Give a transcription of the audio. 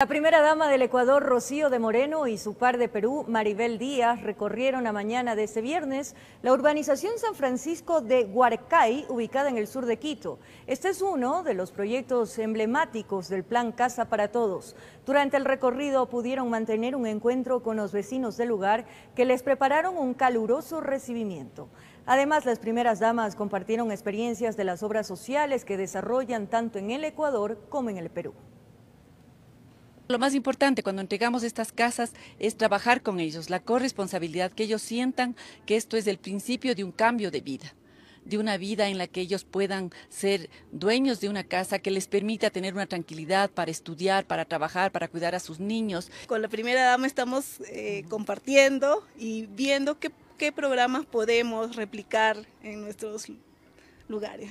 La primera dama del Ecuador, Rocío de Moreno, y su par de Perú, Maribel Díaz, recorrieron a mañana de este viernes la urbanización San Francisco de Huarcay, ubicada en el sur de Quito. Este es uno de los proyectos emblemáticos del plan Casa para Todos. Durante el recorrido pudieron mantener un encuentro con los vecinos del lugar que les prepararon un caluroso recibimiento. Además, las primeras damas compartieron experiencias de las obras sociales que desarrollan tanto en el Ecuador como en el Perú. Lo más importante cuando entregamos estas casas es trabajar con ellos, la corresponsabilidad, que ellos sientan que esto es el principio de un cambio de vida de una vida en la que ellos puedan ser dueños de una casa que les permita tener una tranquilidad para estudiar, para trabajar, para cuidar a sus niños. Con la primera dama estamos eh, compartiendo y viendo qué, programas podemos replicar en nuestros lugares.